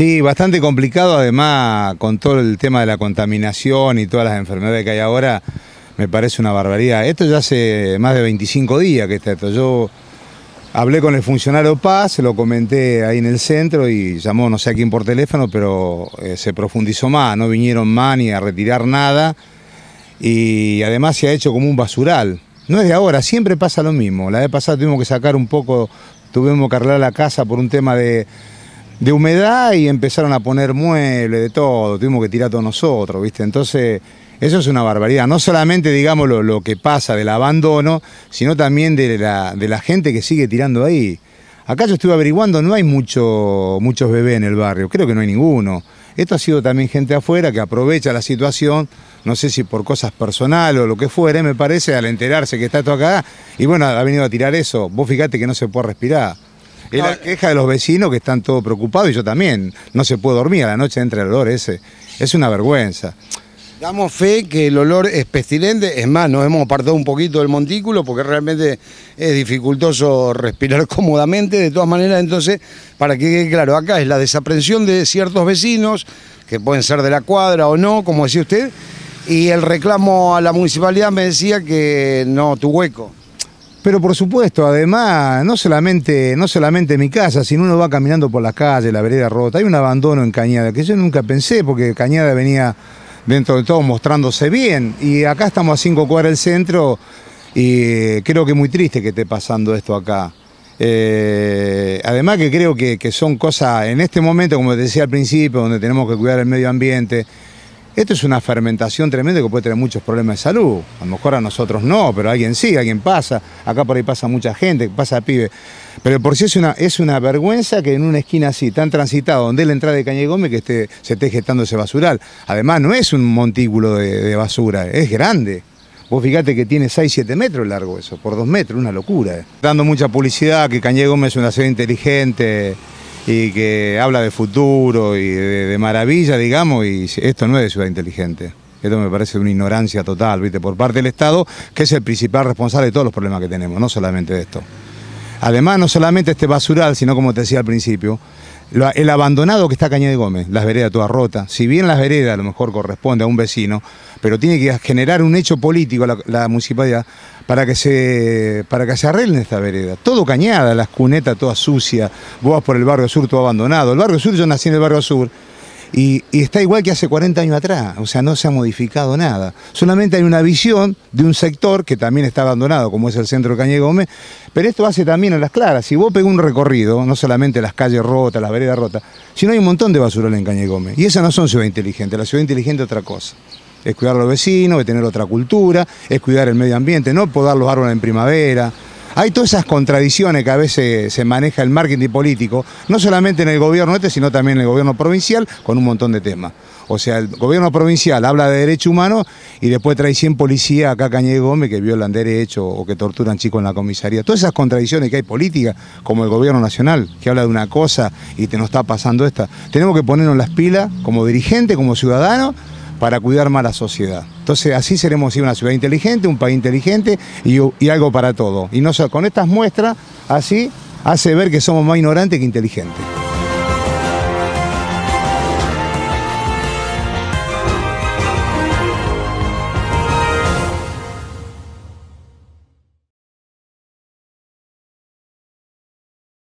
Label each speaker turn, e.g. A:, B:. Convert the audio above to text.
A: Sí, bastante complicado además con todo el tema de la contaminación y todas las enfermedades que hay ahora, me parece una barbaridad. Esto ya hace más de 25 días que está esto. Yo hablé con el funcionario Paz, se lo comenté ahí en el centro y llamó no sé a quién por teléfono, pero eh, se profundizó más, no vinieron más ni a retirar nada y además se ha hecho como un basural. No es de ahora, siempre pasa lo mismo. La vez pasada tuvimos que sacar un poco, tuvimos que arreglar la casa por un tema de de humedad y empezaron a poner muebles, de todo, tuvimos que tirar todos nosotros, ¿viste? Entonces, eso es una barbaridad, no solamente, digamos, lo, que pasa del abandono, sino también de la, gente que sigue tirando ahí. Acá yo estuve averiguando, no hay muchos bebés en el barrio, creo que no hay ninguno. Esto ha sido también gente afuera que aprovecha la situación, no sé si por cosas personales o lo que fuere, me parece, al enterarse que está todo acá, y bueno, ha venido a tirar eso. Vos fijate que no se puede respirar la queja de los vecinos que están todos preocupados y yo también. No se puede dormir a la noche entre el olor ese. Es una vergüenza.
B: Damos fe que el olor es pestilente, es más, nos hemos apartado un poquito del montículo porque realmente es dificultoso respirar cómodamente, de todas maneras, entonces, para que quede claro, acá es la desaprensión de ciertos vecinos, que pueden ser de la cuadra o no, como decía usted, y el reclamo a la municipalidad me decía que no, tu hueco.
A: Pero por supuesto, además, no solamente, no solamente mi casa, sino uno va caminando por las calles, la vereda rota, hay un abandono en Cañada, que yo nunca pensé, porque Cañada venía dentro de todo mostrándose bien. Y acá estamos a cinco cuadras del centro y creo que es muy triste que esté pasando esto acá. Eh, además que creo que, que son cosas, en este momento, como te decía al principio, donde tenemos que cuidar el medio ambiente, esto es una fermentación tremenda que puede tener muchos problemas de salud. A lo mejor a nosotros no, pero a alguien sí, a alguien pasa. Acá por ahí pasa mucha gente, pasa pibe. Pero por sí es una, es una vergüenza que en una esquina así, tan transitada, donde es la entrada de Caña que esté, se esté gestando ese basural. Además, no es un montículo de, basura, es grande. Vos fíjate que tiene 6, 7 metros largo eso, por 2 metros, una locura. Eh. Dando mucha publicidad, que Cañé es una ciudad inteligente, y que habla de futuro y de, maravilla, digamos, y esto no es de ciudad inteligente. Esto me parece una ignorancia total, ¿viste? Por parte del Estado, que es el principal responsable de todos los problemas que tenemos, no solamente de esto. Además, no solamente este basural, sino como te decía al principio, el abandonado que está Cañada de Gómez, las veredas todas rotas, si bien las veredas a lo mejor corresponde a un vecino, pero tiene que generar un hecho político la, municipalidad para que se para que se arreglen esta vereda. Todo Cañada, las cunetas todas sucias, vos por el barrio sur todo abandonado. El barrio sur, yo nací en el barrio sur, y, está igual que hace 40 años atrás, o sea, no se ha modificado nada. Solamente hay una visión de un sector que también está abandonado, como es el centro Cañé Gómez, pero esto hace también a las claras. Si vos pegas un recorrido, no solamente las calles rotas, las veredas rotas, sino hay un montón de basura en Cañé Y esas no son ciudad inteligente, la ciudad inteligente es otra cosa. Es cuidar a los vecinos, es tener otra cultura, es cuidar el medio ambiente, no podar los árboles en primavera. Hay todas esas contradicciones que a veces se maneja el marketing político, no solamente en el gobierno este, sino también en el gobierno provincial, con un montón de temas. O sea, el gobierno provincial habla de derechos humanos y después trae 100 policías acá a Cañé Gómez que violan derechos o que torturan chicos en la comisaría. Todas esas contradicciones que hay políticas, como el gobierno nacional, que habla de una cosa y te nos está pasando esta. Tenemos que ponernos las pilas como dirigente, como ciudadano, para cuidar más la sociedad. Entonces así seremos una ciudad inteligente, un país inteligente y, algo para todo. Y no, con estas muestras así hace ver que somos más ignorantes que inteligentes.